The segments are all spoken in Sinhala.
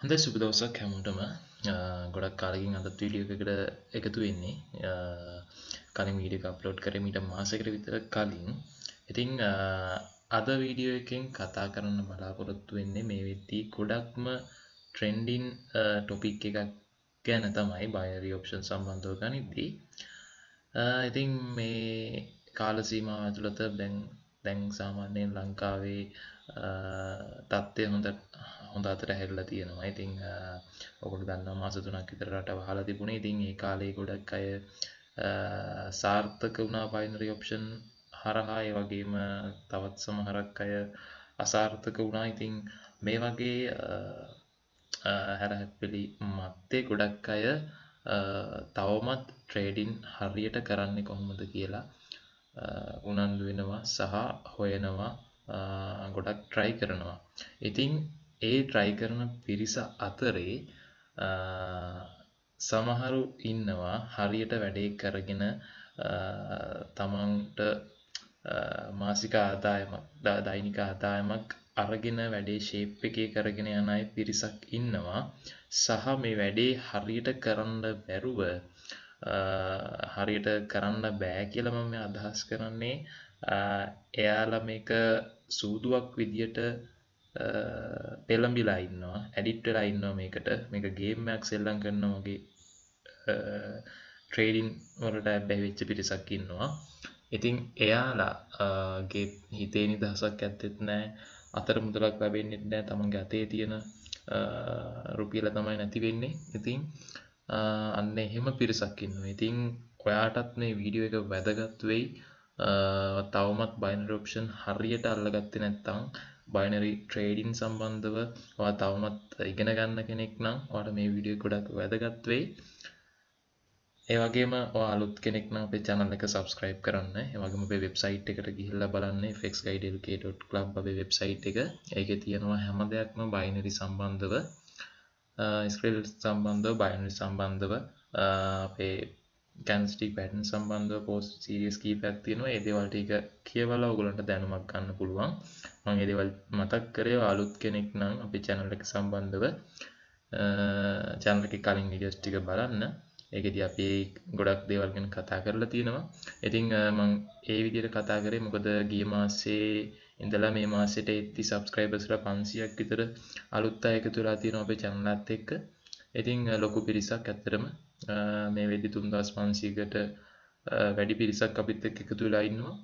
හොඳ සුබ දවසක් හැමෝටම ගොඩක් කාලකින් අදත් වීඩියකට එකතු වෙන්නේ කලින් වීඩියක අප්ලෝඩ් කරමීට මාසකට විතර කලින් ඉතිං අද වීඩියෝ එකෙන් කතා කරන්න බලාපොරොත්තු වෙන්නේ මේ වෙද්දී ගොඩක්ම ට්‍රෙන්ඩින් ටොපික් එකක් ගැන තමයි බයිරි ඔප්ෂන් සම්බන්ධව ගනිද්දී ඉතිං මේ කාලසීම ඇතුළත දැන් දැන් සාමාන්‍යයෙන් ලංකාවේ තත්ත්වය හොඳ හොඳ අතර හැල්ල තියෙනවා ඉතිං ඔකුට දන්න මාස තුනක් විතර රට හලා තිබුණ ඉතින් ඒ කාලේ ගොඩක් අය සාර්ථක වුණා පයිනරි ඔප්ෂන් හරහා ඒ වගේම තවත් සමහරක් අය අසාර්ථක වුණා ඉතිං මේ වගේ හැරහැපිලි මත්තේ ගොඩක් අය තවමත් ට්‍රේඩින් හරියට කරන්නේ කොහොමද කියලා උනන්දු වෙනවා සහ හොයනවා ගොඩක් ට්‍රයි කරනවා ඉතිං ඒ ට්‍රයි කරන පිරිස අතරේ සමහරු ඉන්නවා හරියට වැඩේ කරගෙන තමන්ට මාසික ආදායමක් දෛනික ආදායමක් අරගෙන වැඩේ ශේප් එකේ කරගෙන යන අය පිරිසක් ඉන්නවා සහ මේ වැඩේ හරියට කරන්න බැරුව හරියට කරන්න බෑ කියලම මේ අදහස් කරන්නේ එයාල මේක සූදුවක් විදියට පෙළඹිලා ඉන්නවා ඇඩිට්ටලා ඉන්නවා මේකට මේක ගේමයක් සෙල්ලං කරනමගේ ට්‍රේඩින් වලට ඇබැ වෙච්ච පිරිසක් ඉන්නවා ඉතිං එයාලාගේ හිතේ නිදහසක් ඇත්තෙත් නෑ අතර මුදලක් ලැබෙන්න්නෙත් නෑ තමන්ගේ අතේ තියෙන රුපියල තමයි නැති වෙන්නේ ඉතිං අන්න එහෙම පිරිසක් ඉන්නවා ඉතිං ඔයාටත් මේ වීඩියෝ එක වැදගත්වෙයි තවමත් බයිනරෝප්ෂන් හරියට අල්ලගත්ත නැත්තං බයිනරි ට්‍රේඩින් සම්බන්ධව වා තවමත් ඉගෙන ගන්න කෙනෙක් නම් වාට මේ විඩිය ගොඩක් වැදගත්වෙයි ඒවගේම අලුත් කෙනෙක් නම් අපේ චැනල් එක සබස්ක්‍රයිබ් කරන්න ඒවගේම අපේ වෙබ්සයිට් එකට ගිහිල්ල බලන්න ෆෙක්ස් ගයිඩල්ක.ලබ් අපේ වෙබ්සයිට් එක ඒක තියෙනවා හැම දෙයක්ම බයිනරි සම්බන්ධව ස්ක්‍රල් සම්බන්ධව බයිනරි සම්බන්ධව අපේ ගැන්ස්ටික් පැටන් සම්බන්ධ පෝස් සිරියස් කී පැත්තියෙනවා ඒදවල් ටික කියවලා ඔගුලන්ට දැනුමක් ගන්න පුළුවන් මං ඒදවල් මතක් කරේ අලුත් කෙනෙක් නම් අපි චැනල එක සම්බන්ධව චැනලක කලින් විඩියස් ටික බලන්න ඒකද අපි ගොඩක් දේවල්ගෙන කතා කරලා තියෙනවා ඉතිං මං ඒ විදියට කතා කරේ මොකද ගිය මාසේ ඉඳලා මේ මාසෙට එත්ති සබස්ක්‍රයිබස්ල පන්සියක් විතර අලුත්තා එක තුලා තියෙන අපේ චැනලත් එක්ක ඉතිං ලොකු පිරිසක් ඇත්තරම මේ වෙදි තුන්දස් පන්සීකට වැඩි පිරිසක් අපිත් එකතු වෙලාඉන්නවා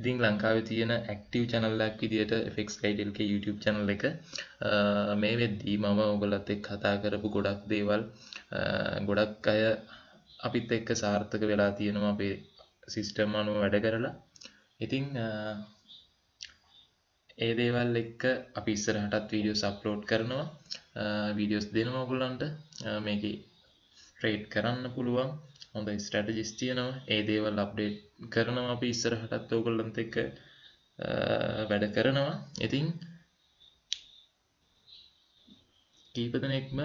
ඉතිං ලංකාව තියෙන ඇක්ටව චනල්ලක් විදිට ෆෙක්ස් යිඩල්ක YouTube චනල් එක මේ වෙද්දී මම ඔගලත් එක් කතා කරපු ගොඩක් දේවල් ගොඩක් අය අපිත් එක්ක සාර්ථක වෙලා තියෙනවා අපේ සිිස්ටම් අනුව වැඩ කරලා ඉතිං ඒ දේවල් එක්ක අපි ඉස්සරහටත් වීඩියෝ සප්ලෝඩ් කරනවා වීඩියෝස් දෙන ඔගුල්ලන්ට මේක ට්‍රේට් කරන්න පුළුවන් හොඳ ස්ටටජිස් තියනවා ඒ දේවල් අප්ඩේට් කරනවා අපි ඉස්සරහටත් ඔගොල්ලන්ත එක වැඩ කරනවා ඉතින් කීපදනෙක්ම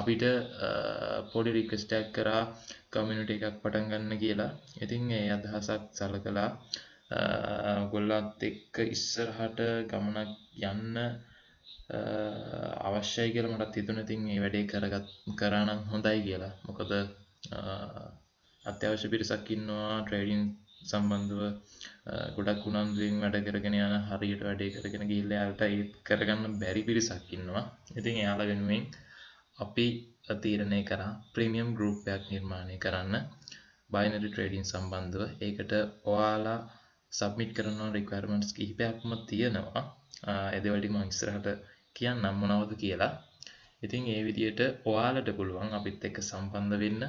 අපිට පොඩි රික්ස්ටක් කරා කමිනිට එකක් පටන් ගන්න කියලා ඉතින් ඒ අදහසක් සල කලා ගොල්ලත් එක්ක ඉස්සරහට ගමනක් යන්න අවශ්‍යයි කියල මටත් තිතුන තින් ඒ වැඩේ කරගත් කරනම් හොඳයි කියලා මොකද අත්‍යවශ්‍ය පිරිසක් ඉන්නවා ට්‍රේඩින් සම්බන්ධව ගොඩක් උනන්දුවෙන් වැඩ කරගෙන යන හරියට වැඩේ කරගෙන ගිහිල්ලා යාලට ඒ කරගන්න බැරි පිරිසක් ඉන්නවා. ඉතින් එයාලා වෙනුවෙන් අපි තීරණය කරා ප්‍රීමියම් ගෲප් එකක් නිර්මාණය කරන්න බයිනරි ට්‍රේඩින් සම්බන්ධව. ඒකට ඔයාලා සබ්මිට් කරන රික්වයර්මන්ට්ස් කිහිපයක්ම තියෙනවා. එදවලටිම ඉස්රහට කියන්න අම්මනවද කියලා ඉතින් ඒ විදියට ඔයාලට පුළුවන් අපිත් එක්ක සම්බන්ධ වෙන්න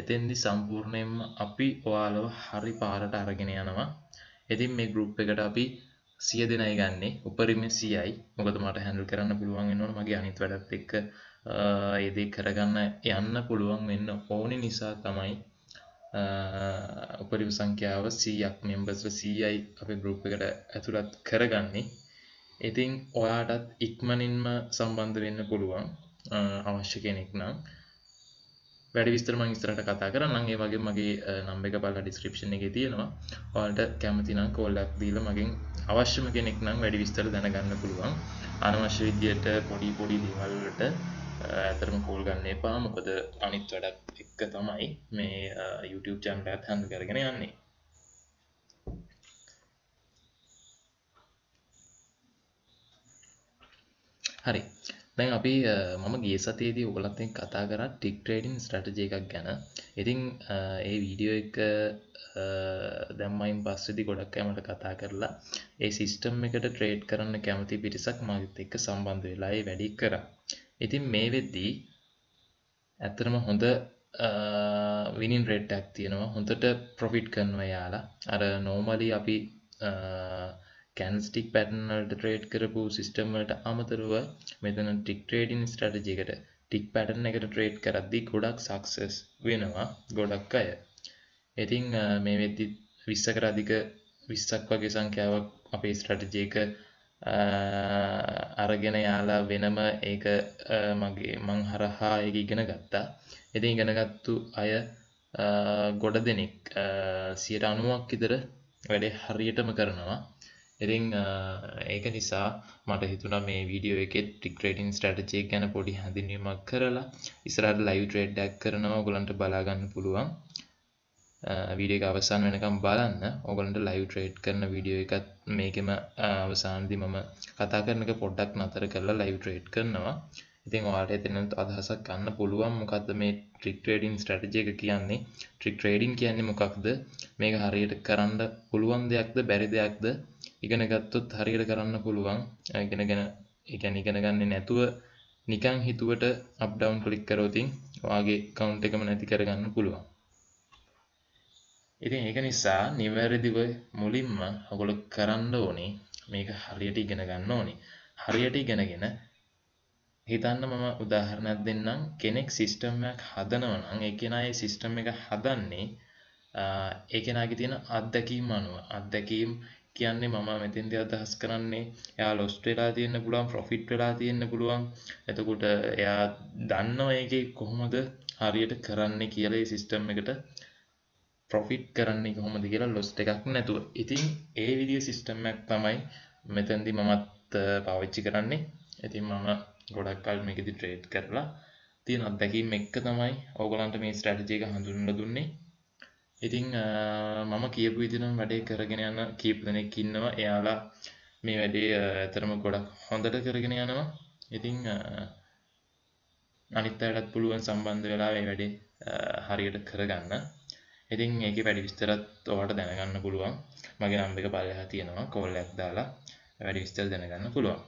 එතෙන්දි සම්පූර්ණයෙන්ම අපි ඔයාලව හරි පාරට අරගෙන යනවා ඉතින් මේ ගරුප් එකට අපි සිය දෙනයි ගන්නේ උපරිම සියයි මොකද මට හැඳල් කරන්න පුළුවන් එන්නවන මගේ අනිත් වැඩත් එක්ක ඒදේ කරගන්න යන්න පුළුවන් වෙන්න ඕනි නිසා තමයි උපරිම සංඛ්‍යාව සීයක් මෙම්බස්ව සීයයි අප ගරුප් එකට ඇතුළත් කරගන්නේ ඉතින් ඔයාටත් ඉක්මනින්ම සම්බන්ධ වෙන්න පුළුවන් අවශ්‍ය කෙනෙක් නම් වැඩි විස්තර මං ඉස්සරහට කතා කරන්නම් ඒ වගේ මගේ නම් එක බලලා ඩිස්ක්‍රිප්ෂන් එකේ තියෙනවා ඔයාලට කැමති නම් කෝල් එකක් දීලා මගෙන් අවශ්‍යම කෙනෙක් නම් වැඩි විස්තර දැනගන්න පුළුවන් අනවශ්‍ය විදියට පොඩි පොඩි දේවල් වලට ඇතරම කෝල් ගන්න එපා මොකද අනිත් වැඩක් එක්ක තමයි මේ YouTube චැනල් එකත් හඳ කරගෙන යන්නේ හරි දැන් අපි මම ගිය සතියේදී ඔයගලත් එක්ක කතා කරා ටික් ට්‍රේඩින් ස්ට්‍රැටජි එකක් ගැන. ඉතින් ඒ වීඩියෝ එක දැම්මයින් පස්සේදී ගොඩක් අය මට කතා කරලා ඒ සිස්ටම් එකට ට්‍රේඩ් කරන්න කැමති පිරිසක් මාත් එක්ක සම්බන්ධ වෙලා ඒ වැඩි කරා. ඉතින් මේ වෙද්දී ඇත්තටම හොඳ විනින් රේට් එකක් තියෙනවා. හොඳට ප්‍රොෆිට් කරනවා යාලා. අර නෝමලි අපි කැන්ස්ටික් පැටනල්ට ට්‍රේඩ් කරපු සිිස්ටම්වලට අමතරුව මෙතන ටික් ට්‍රේඩින් ස්ටටජිකට ටික් පැටන එකට ට්‍රේඩ් කරද්දි ගොඩක් සක්සස් වෙනවා ගොඩක් අය ඉතිං මේ වෙද්දි විස්සකර අධික විස්සක් වගේ සංඛ්‍යාවක් අපේ ස්ටටජයක අරගෙන යාලා වෙනම ඒක මගේ මං හරහා එක ඉගෙන ගත්තා ඉතින් ඉගෙනගත්තු අය ගොඩ දෙනෙක් සියට අනුවක් ඉදර වැඩේ හරියටම කරනවා ඉතින් ඒක නිසා මට හිතුන මේ වීඩියෝ එකෙත් ටික්ට්‍රේටින් ස්ටටජය ගැන පොඩි හැඳිනීමක් කරලා ඉස්රට ලයිව ට්‍රේඩ් ඩැක් කරනවා ගොලන්ට බලාගන්න පුළුවන් වීඩිය අවසන් වෙනකම් බලන්න ඔගලන්ට ලයිව ට්‍රේඩ් කරන වීඩියෝ එකත් මේකෙම අවසාන්දි මම කතා කරනක පොඩ්ඩක් නතර කරලා ලයිව ට්‍රේඩ් කරනවා ඉතින් ඔයාලට එතනත් අදහසක් ගන්න පුළුවන් මොකක්ද මේ ට්‍රික් ට්‍රේඩින් ස්ට්‍රැටජි එක කියන්නේ ට්‍රික් ට්‍රේඩින් කියන්නේ මොකක්ද මේක හරියට කරන්න පුළුවන් දෙයක්ද බැරි දෙයක්ද ඉගෙන ගත්තොත් හරියට කරන්න පුළුවන් ඉගෙනගෙන ඉගෙන ඉගෙන ගන්නේ නැතුව නිකං හිතුවට අප් ඩවුන් කලික් කරෝතින් වාගේ කවුන්් එකම නැති කරගන්න පුළුවන් ඉතින් ඒක නිසා නිවැරදිව මුලින්ම ඔගොල කරන්න ඕනේ මේක හරියට ඉගෙන ගන්න ඕනේ හරියට ඉගෙනගෙන හිතන්න මම උදාහරණයක් දෙන්නම් කෙනෙක් සිස්ටම් එකක් හදනවා නම් ඒ කෙනා ඒ සිස්ටම් එක හදන්නේ ඒ කෙනාගේ තියෙන අත්දැකීම් අනුව අත්දැකීම් කියන්නේ මම මෙතෙන්දී අදහස් කරන්නේ එයා ලොස්ට් වෙලා තියෙන්න පුළුවන් ප්‍රොෆිට් වෙලා තියෙන්න පුළුවන් එතකොට එයා දන්නවා ඒකේ කොහොමද හරියට කරන්නේ කියලා ඒ සිස්ටම් එකට ප්‍රොෆිට් කරන්නේ කොහොමද කියලා ලොස්ට් එකක් නැතුව. ඉතින් ඒ විදිය සිස්ටම් එකක් තමයි මෙතෙන්දී මමත් පාවිච්චි කරන්නේ. ඉතින් මම ගොඩක් කල් මේකෙදි ට්‍රේඩ් කරලා තියෙන අත්දැකීම් එක්ක තමයි ඕගලන්ට මේ ස්ට්‍රැටජික හඳුන්වලා දුන්නේ. ඉතින් මම කියපු විදිහම වැඩේ කරගෙන යන කීප දෙනෙක් ඉන්නවා. එයාලා මේ වැඩේ ඇතරම ගොඩක් හොඳට කරගෙන යනවා. ඉතින් අනිත් අයටත් පුළුවන් සම්බන්ධ වෙලා මේ වැඩේ හරියට කරගන්න. ඉතින් ඒකේ වැඩි විස්තරත් ඔයාලට දැනගන්න පුළුවන්. මගේ නම් එක පල්ලෙහා තියෙනවා කෝල් එකක් දාලා වැඩි විස්තර දැනගන්න පුළුවන්.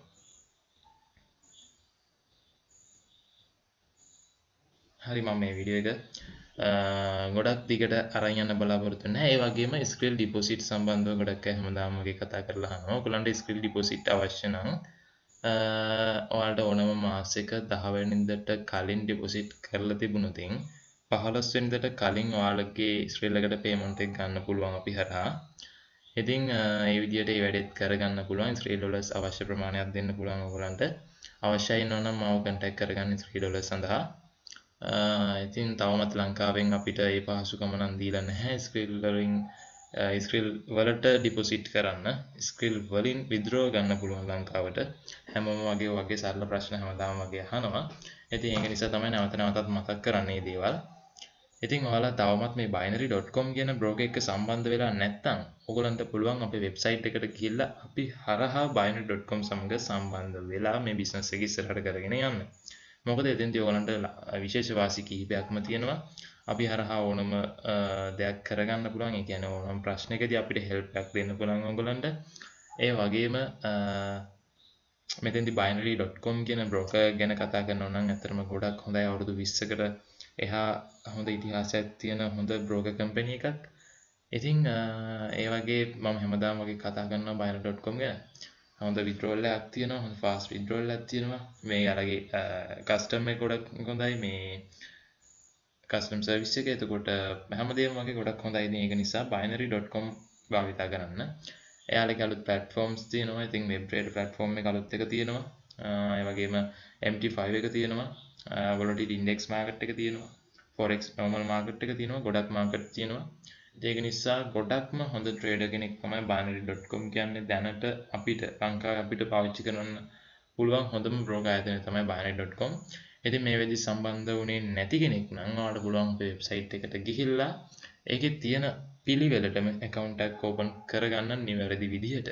හරි මම මේ විඩිය එක ගොඩක් දිගට අරයන්න බලාපොරතුන්න ඒ වගේ ස්ක්‍රල් ඩිපොසිට් සම්බන්ධ ගොඩක් හමදාමගේ කතා කරලා කුලන්ට ස්කල් ඩිපොසිට් අවශ්‍යන ඔයාට ඕනම මාසක දහවැනිදට කලින් ඩිපොසිට් කරල තිබුණුතින් පහලස්වෙන්දට කලින් වාලගේ ස්්‍රල්ලකට පේමොන්ටෙක් ගන්න පුළුවන් අපි හරහා ඉතින් ඒවිදිට වැඩත් කරගන්න පුළුවන් ශ්‍රී ඩොලස් අවශ්‍ය ප්‍රමාණයක් දෙන්න පුළුවන් ගොලන්ට අවශ්‍යයි නොනම් මව කටක් කරගන්න ශ්‍රී ඩොල සඳහා ඉතින් තවමත් ලංකාවෙන් අපිට ඒ පහසුකම නම් දීලා නැහැ ස්ක්‍රිල් වලින් ස්ක්‍රිල් වලට ඩිපොසිට් කරන්න ස්ක්‍රිල් වලින් විද්‍රෝ ගන්න පුළුවන් ලංකාවට හැමම වගේ වගේ සරල ප්‍රශ්න හැමදාම වගේ අහනවා. ඉතින් ඒක නිසා තමයි නැවත නැවතත් මතක් කරන්නේ මේ දේවල්. ඉතින් ඔයාලා තවමත් මේ binary.com කියන blog එක සම්බන්ධ වෙලා නැත්නම් ඔයගලන්ට පුළුවන් අපේ වෙබ්සයිට් එකට ගිහිල්ලා අපි හරහා binary.com සමග සම්බන්ධ වෙලා මේ බිස්නස් එක ඉස්සරහට කරගෙන යන්න. මොකද එතෙන්දී ඔයගලන්ට විශේෂ වාසි කිහිපයක්ම තියෙනවා අපි හරහා ඕනම දෙයක් කරගන්න පුළුවන් ඒ කියන්නේ ඕනම ප්‍රශ්නයකදී අපිට help එකක් දෙන්න පුළුවන් ඔයගලන්ට ඒ වගේම මෙතෙන්දි binary.com කියන broker ගැන කතා කරනවා නම් ඇත්තටම ගොඩක් හොඳයි අවුරුදු 20කට එහා හොඳ ඉතිහාසයක් තියෙන හොඳ broker company එකක් ඉතින් ඒ වගේ මම හැමදාම වගේ කතා කරනවා binary.com ගැන හොඳ විද්‍රෝල්ලයක් තියෙන හො ෆාස් විද්‍රෝල්ලක් තියෙනවා මේ අරගේ කස්ටම් ගොඩක් හොඳයි මේ කස්ටම් සවිස්ස එක එතකොට හැමදේමගේ ගොඩක් හොඳයි ඒක නිසා බයිනරි ඩොට්කොම් භාවිතා කරන්න එයාල කලුත් පටෆෝම්ස් තියනවා ඉතින් වෙබ්‍රේට පටෆෝර්ම් කලුත් එක තියෙනවා වගේම MT5 එක තියෙනවා ගොලට ඉන්ඩෙක්ස් මාකට් එක තියෙනවා ෆොරෙක් නෝමල් මාකට් එක තියෙනවා ගොඩක් මාකට් තියෙනවා ඒක නිසා ගොඩක්ම හොඳ ට්‍රේඩර් කෙනෙක් තමයි binary.com කියන්නේ දැනට අපිට ලංකාවේ අපිට පාවිච්චි කරන්න පුළුවන් හොඳම බ්‍රෝකර් ආයතනය තමයි binary.com. ඉතින් මේ වෙදි සම්බන්ධ වුණේ නැති කෙනෙක් නම් ඔයාලට පුළුවන් වෙබ්සයිට් එකට ගිහිල්ලා ඒකේ තියෙන පිළිවෙලටම account එකක් open කරගන්න නිවැරදි විදිහට.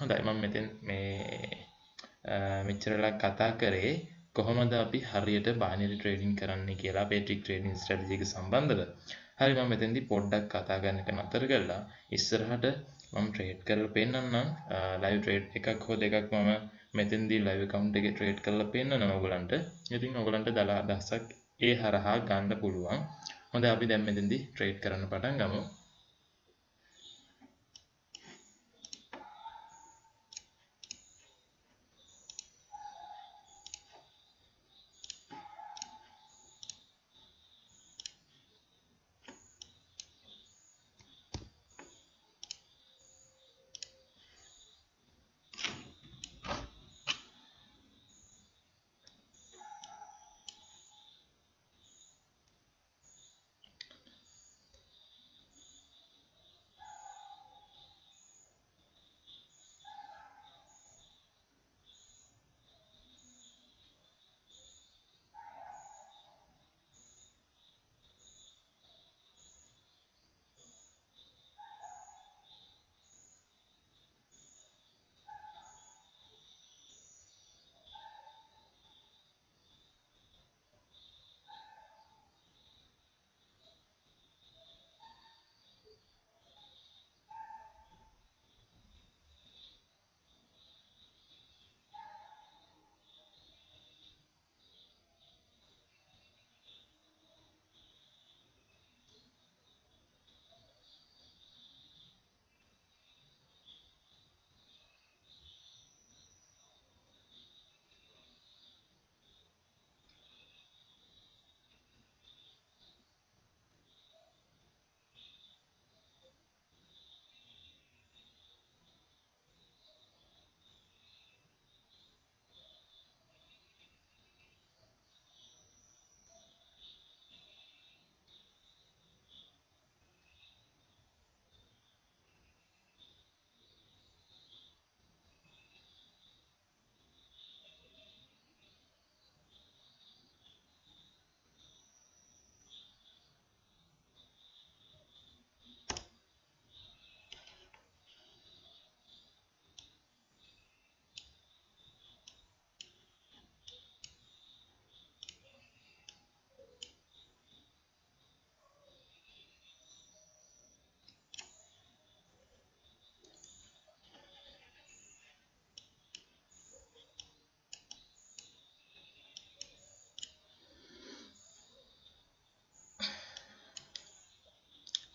හොඳයි මම මෙතෙන් මේ මෙච්චරලා කතා කරේ කොහොමද අපි හරියට බයිනරි ට්‍රේඩින් කරන්න කියලා පේටික් ට්‍රේඩින් ස්ට්‍රටජික සම්බන්ධව හරි මම මෙතෙන්දි පොඩ්ඩක් කතා ගන්නට නතර කරලා ඉස්සරහට මම ට්‍රේඩ් කරලා පෙන්නන්නම් ලයිව් ට්‍රේඩ් එකක් හෝ දෙකක් මම මෙතෙන්දී ලයිව් account එකේ ට්‍රේඩ් කරලා පෙන්නනවා ඔයගලන්ට. ඉතින් ඔයගලන්ට දලා දහසක් ඒ හරහා ගන්න පුළුවන්. හොඳයි අපි දැන් මෙතෙන්දී ට්‍රේඩ් කරන්න පටන් ගමු.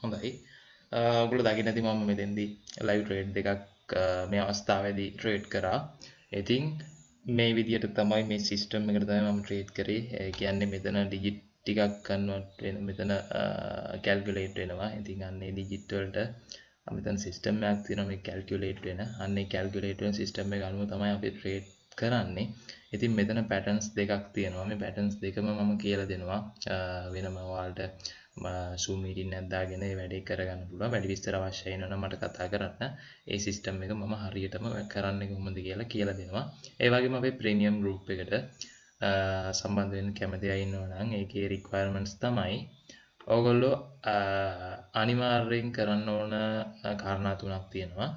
හොඳයි ගුල දකිනැති මම මෙතෙදි ලයි ට්‍රේඩ් එකක් මේ අවස්ථාවදි ට්‍රේඩ් කරා ඉතින් මේ විදියට තමයි මේ සිිස්ටම් එකරතම ම ට්‍රේඩ් කරේ කියන්නේ මෙතන ඩිජිට් ටිකක් කන්වට මෙතන කැල්ගලේට් වෙනවා ඉතින් අන්නේ ඩිජිට්වල්ට මෙතන් සිිස්ටම් යක් තිනම කැල්කුලේට් වෙන අන්නේ කැල්ගුලේටුවෙන් සිිටම් එක අනුව තමයි අපි ට්‍රේඩ් කරන්නේ ඉතින් මෙතන පැටන්ස් දෙකක් තියෙනවා මේ පැටන්ස් දෙකම මම කියලා දෙනවා වෙනම වාල්ට සූමීටින් නැද්දාගෙන වැඩේ කරගන්න පුළුව වැඩි විස්තර වශයෙන් වන මට කතා කරන්න ඒ සිිස්ටම් එක මම හරියටම කරන්න හොමද කියලා කියලා දෙනවා ඒවගේම අපේ ප්‍රීමියම් ගරුප් එකට සම්බන්ධයෙන් කැමති අයින්නවනං ඒකේ රික්වර්මන්ස් තමයි ඕගොල්ලෝ අනිමාර්යෙන් කරන්න ඕන කාරණාතුනක් තියෙනවා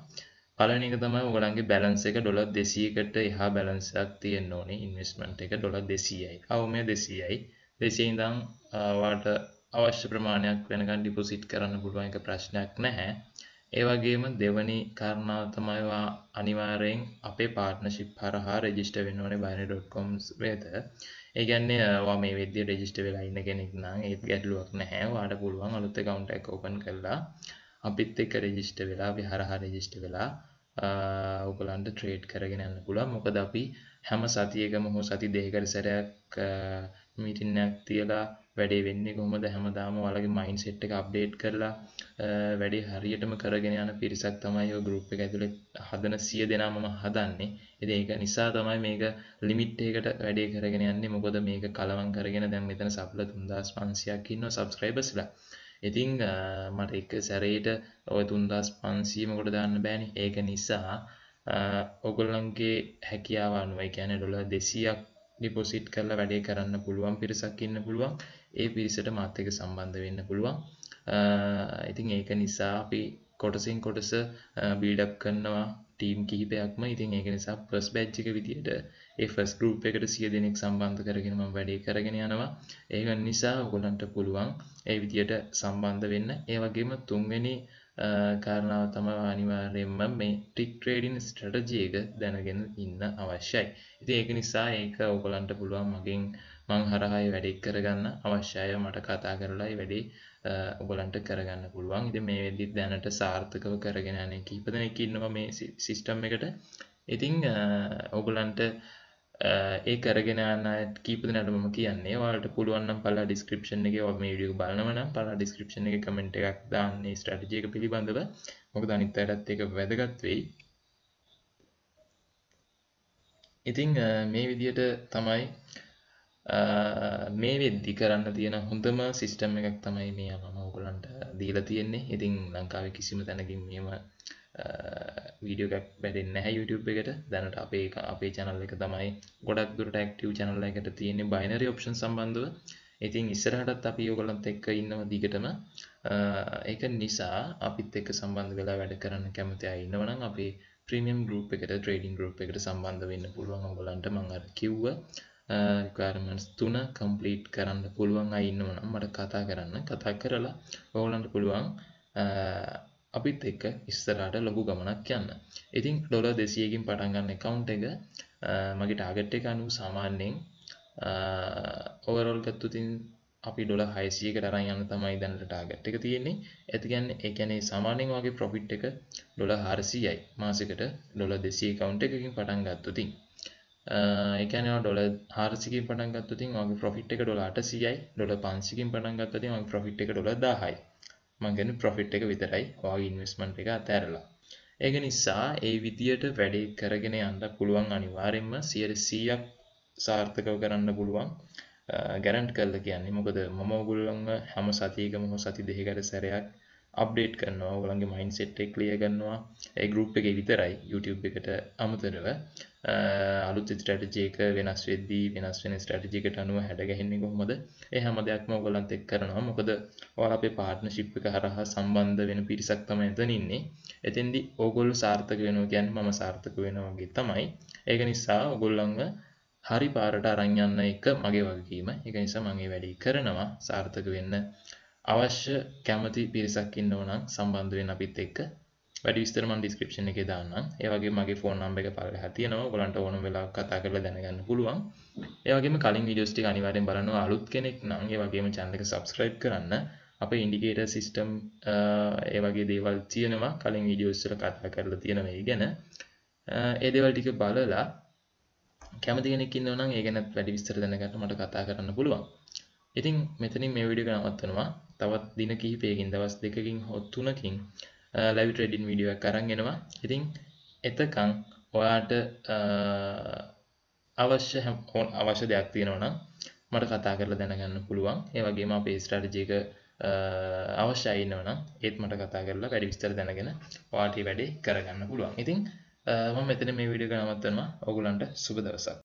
පලනික තමයි ඔගලන්ගේ බැලන්ස එක ඩොල දෙසීකට එහා බැලන්සක් තියෙන්න්න ඕනේ ඉන්වස්මට් එක ඩොල දෙසියයි අවම දෙසියයි දෙසීදම් වාට අවශ්‍ය ප්‍රමාණයක් වෙනකන් ඩිපොසිට් කරන්න පුළුවන් එක ප්‍රශ්නයක් නැහැ. ඒ වගේම දෙවැනි කාරණාව තමයි අනිවාර්යෙන් අපේ පාර්ට්නර්ෂිප් හරහා රෙජිස්ටර් වෙන්න ඕනේ binary.com වෙත. ඒ කියන්නේ ඔයා මේ වෙද්දී රෙජිස්ටර් වෙලා ඉන්න කෙනෙක් නම් ඒත් ගැටලුවක් නැහැ. ඔයාට පුළුවන් අලුත් account එකක් open කරලා අපිත් එක්ක රෙජිස්ටර් වෙලා අපි හරහා රෙජිස්ටර් වෙලා ඔයගලන්ට ට්‍රේඩ් කරගෙන යන්න පුළුවන්. මොකද අපි හැම සතියකම හෝ සති දෙකකට සැරයක් මීටින් එකක් තියලා වැඩේ වෙන්නේ කොහොමද හැමදාම ඔයාලගේ මයින්ඩ්සෙට් එක අප්ඩේට් කරලා වැඩේ හරියටම කරගෙන යන පිරිසක් තමයි ඔය ගෲප් එක ඇතුලේ හදන සිය දෙනා මම හදන්නේ. ඉතින් ඒක නිසා තමයි මේක ලිමිට් එකකට වැඩේ කරගෙන යන්නේ. මොකද මේක කලවම් කරගෙන දැන් මෙතන සප්ල 3500ක් ඉන්නවා subscribersලා. ඉතින් මට එක සැරේට ඔය 3500 මොකට දාන්න බෑනේ. ඒක නිසා ඔගොල්ලන්ගේ හැකියාව අනුව ඒ කියන්නේ ඩොලර් 200ක් ඩිපොසිට් කරලා වැඩේ කරන්න පුළුවන් පිරිසක් ඉන්න පුළුවන්. ඒ පිරිසට මාත් එක සම්බන්ධ වෙන්න පුළුවන් ඉතින් ඒක නිසා අපි කොටසින් කොටස බිල්ඩක් කරනවා ටීම් කිහිපයක්ම ඉතින් ඒක නිසා ප්‍රස් බැච්චික විදියට ඒ ෆස් ගරුප් එකට සිය දෙනෙක් සම්බන්ධ කරගෙනම වැඩේ කරගෙන යනවා ඒක නිසා ඔගොලන්ට පුළුවන් ඒ විදියට සම්බන්ධ වෙන්න ඒවගේම තුන්වෙනි කාරණාව තම අනිවාර්යෙන්ම මේ ටික් ට්‍රේඩින් ස්ටටජියක දැනගෙන ඉන්න අවශ්‍යයි ඉති ඒක නිසා ඒක ඔගොලන්ට පුළුවන් මගින් මං හරහායි වැඩක් කරගන්න අවශ්‍යය මට කතා කරලායි වැඩි ඔබලන්ට කරගන්න පුළුවන් ඉති මේ වෙදදි දැනට සාර්ථකව කරගෙනන කීපදන කින්නවා මේ සිිස්ටම් එකට ඉතිං ඔගුලන්ට ඒ කරගෙනන්න කීපදනටම කියන්නේ වාට පුළුවන්න්න පලා ඩිස්ක්‍රපෂන් එක මේ ඩිය බලනවන පලා ඩිස්ක්‍රපෂන එක කමෙන්ට් එකක් දාන්නේ ස්ට්‍රටජයක පිළිබඳව මොක දනිත් අයටත් එක වැදගත්වෙයි ඉතිං මේ විදියට තමයි මේ වෙද්දි කරන්න තියෙන හොඳම සිිස්ටම් එකක් තමයි මේ මම ඔකුලන්ට දීල තියෙන්නේ ඉතින් ලංකාව කිසිම තැනකින් මෙම වීඩියෝකක් බැඩෙන් නැහැ YouTube එකට දැනට අපේ අපේ චනල් එක තමයි ගොඩක් දුරට ක්ටව චනල්ල එකට තියෙන්නේ බයිනරි ඔප්ෂන් සම්බන්ධව ඉතින් ඉස්සරහටත් අපි ඔගලන්ත එක්ක ඉන්නව දිගටම ඒක නිසා අපිත් එක්ක සම්බන්ධ වෙලා වැඩ කරන්න කැමති අය ඉන්නවනම් අපේ ප්‍රීමියම් ගරුප් එකට ට්‍රේඩින් ගරුප් එකට සම්බන්ධ වෙන්න පුළුවන් ඔගලන්ට මං අර කිව්වා රිකර්මන්ස් තුන කම්පලීට් කරන්න පුළුවන් අය ඉන්නවනම් මට කතා කරන්න කතා කරලා ඔවුලන්ට පුළුවන් අපිත් එක්ක ඉස්සරහට ලොකු ගමනක් යන්න ඉතින් ඩොල දෙසියකින් පටන්ගන්න කවුන්් එක මගේ ටාගට් එක අනු සාමාන්‍යයෙන් ඔවරෝල් ගත්තුතින් අපි ඩොල හයිසියක රන් යන්න තමයි දැනට ටාගට් එක තියෙන්නේ ඇතිගැන්න එකනේ සාමාන්‍යෙන් වගේ ප්‍රොෆිට් එක ඩොල හාරසියයි මාසකට ඩොල දෙසිය කවුන්් එකකින් පටන් ගත්තුතින් එකන ඩොල හාරසිකින් පටන්ගත්තුතින් වගේ ප්‍රොෆිට් එක ඩොලාට සියයි ඩොල පන්සිකින් පටන්ගත්තති වගේ ප්‍රොෆිට් එක ඩොල දාහයි මංගෙන ප්‍රොෆිට් එක විතරයි වගේ ඉන්වස්මන්ට් එක අතැරලා ඒක නිසා ඒ විදියට වැඩේ කරගෙන යන්න පුළුවන් අනිවාරෙන්ම සියයට සීයක් සාර්ථකව කරන්න පුළුවන් ගැරන්ට් කරල කියන්නේ මොකද මම ගුල්ලොන්ව හැම සතියකම හො සති දෙහිකට සැරයක් අප්ඩේට් කරනවා ඔගලන්ගේ මයින් සෙට් එක ක්ලියර් කරනවා ඒ ගෲප් එකේ විතරයි YouTube එකට අමතරව අලුත් ස්ට්‍රැටජි එක වෙනස් වෙද්දී වෙනස් වෙන ස්ට්‍රැටජි එකට අනුව හැඩගැහෙන්නේ කොහොමද ඒ හැම දෙයක්ම ඔයගලන්ත් එක්ක කරනවා මොකද ඔයාලා අපේ පාර්ට්නර්ෂිප් එක හරහා සම්බන්ධ වෙන පිරිසක් තමයි එතන ඉන්නේ එතෙන්දී ඕගොල්ලෝ සාර්ථක වෙනවා කියන්නේ මම සාර්ථක වෙනවා වගේ තමයි ඒක නිසා ඔගොල්ලන්ව හරි පාරට අරංයන්න එක මගේ වගකීම එක නිසා මගේ වැඩි කරනවා සාර්ථක වෙන්න අවශ්‍ය කැමති පිරිසක් ඉන්න ඕනම් සම්බන්ධුවෙන් අපිත් එක්ක වැඩි විස්තර මම description එකේ දාන්නම්. ඒ වගේම මගේ phone number එක පල්ලෙහා තියෙනවා. ඔයගලන්ට ඕන වෙලාවක කතා කරලා දැනගන්න පුළුවන්. ඒ වගේම කලින් videos ටික අනිවාර්යෙන් බලනවා අලුත් කෙනෙක් නම් ඒ වගේම channel එක subscribe කරන්න. අපේ ඉන්ඩිකේටර් සිස්ටම් ඒ වගේ දේවල් තියෙනවා. කලින් videos වල කතා කරලා තියෙනවා ඒ ගැන. ඒ දේවල් ටික බලලා කැමති කෙනෙක් ඉන්නවා නම් ඒ ගැනත් වැඩි විස්තර දැනගන්න මට කතා කරන්න පුළුවන්. ඉතින් මෙතනින් මේ වීඩියෝ එක නවත්වනවා. තවත් දින කිහිපයකින් දවස් දෙකකින් හොත්තුනකින් ලැවි ට්‍රෙඩින් වීඩියක් කරන්ගෙනවා ඉතින් එතකං ඔයාට අවශ්‍ය හැමෝන් අවශ්‍ය දෙයක් තියෙනවන මට කතා කරලා දැනගන්න පුළුවන් ඒවගේම අපේ ස්ටරජයක අවශ්‍යයින්නවන ඒත් මට කතා කරලා වැඩි විස්තර දැනගෙන වාටි වැඩේ කරගන්න පුළුවන් ඉතින් මම මෙතන මේ විඩිය නවත්තනවා ඔගුලන්ට සුබ දවසක්